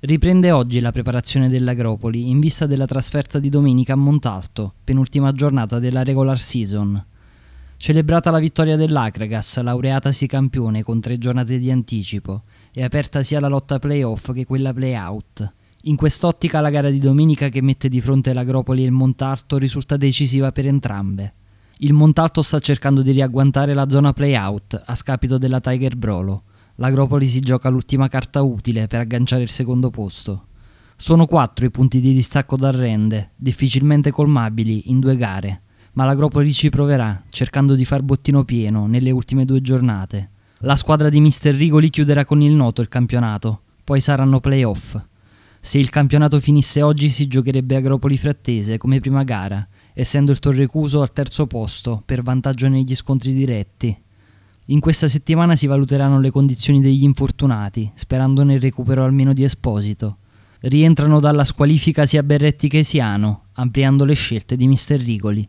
Riprende oggi la preparazione dell'Agropoli in vista della trasferta di domenica a Montalto, penultima giornata della regular season. Celebrata la vittoria dell'Acragas, laureatasi campione con tre giornate di anticipo, è aperta sia la lotta playoff che quella playout. In quest'ottica la gara di domenica che mette di fronte l'Agropoli e il Montalto risulta decisiva per entrambe. Il Montalto sta cercando di riagguantare la zona playout a scapito della Tiger Brolo, l'Agropoli si gioca l'ultima carta utile per agganciare il secondo posto. Sono quattro i punti di distacco dal rende, difficilmente colmabili in due gare, ma l'Agropoli ci proverà, cercando di far bottino pieno nelle ultime due giornate. La squadra di Mister Rigoli chiuderà con il noto il campionato, poi saranno playoff. Se il campionato finisse oggi si giocherebbe Agropoli Frattese come prima gara, essendo il Torrecuso al terzo posto per vantaggio negli scontri diretti in questa settimana si valuteranno le condizioni degli infortunati, sperando nel recupero almeno di Esposito. Rientrano dalla squalifica sia Berretti che Siano, ampliando le scelte di Mister Rigoli.